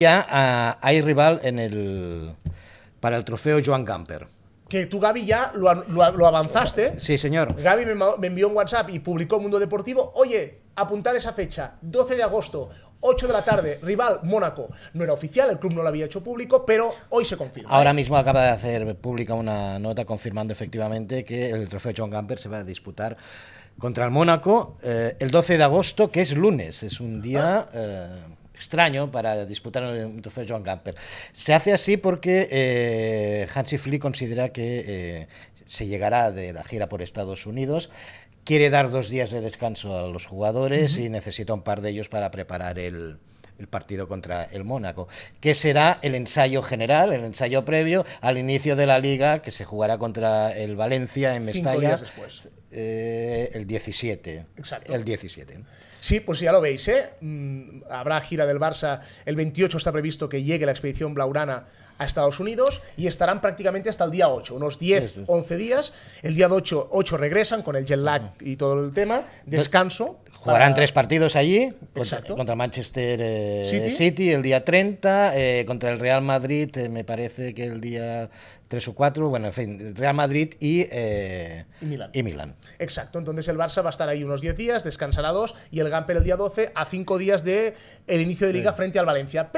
ya hay rival en el, para el trofeo Joan Gamper. Que tú, Gaby, ya lo, avanzaste. Sí, señor. Gaby me, envió un WhatsApp y publicó Mundo Deportivo. Oye, apuntar esa fecha, 12 de agosto, 8 de la tarde, rival Mónaco. No era oficial, el club no lo había hecho público, pero hoy se confirma. Ahora mismo acaba de hacer pública una nota confirmando efectivamente que el trofeo Joan Gamper se va a disputar contra el Mónaco eh, el 12 de agosto, que es lunes. Es un día... Ah. Eh, extraño para disputar el trofeo John Gamper. Se hace así porque eh, Hansi Flick considera que eh, se llegará de la gira por Estados Unidos, quiere dar dos días de descanso a los jugadores y necesita un par de ellos para preparar el, el partido contra el Mónaco, que será el ensayo general, el ensayo previo al inicio de la liga que se jugará contra el Valencia en Mestalla. días después. Eh, el 17. El 17. Sí, pues ya lo veis, ¿eh? mm, Habrá gira del Barça. El 28 está previsto que llegue la expedición Blaurana a Estados Unidos y estarán prácticamente hasta el día 8, unos 10, 11 días. El día 8, 8 regresan con el jet lag y todo el tema, descanso. Jugarán tres partidos allí, contra, Manchester eh, City. el día 30, eh, contra el Real Madrid eh, me parece que el día 3 o 4, bueno, en fin, Real Madrid y, y Milán. Exacto, entonces el Barça va a estar ahí unos 10 días, descansará dos y el Gamper el día 12 a 5 días del el inicio de liga frente al Valencia.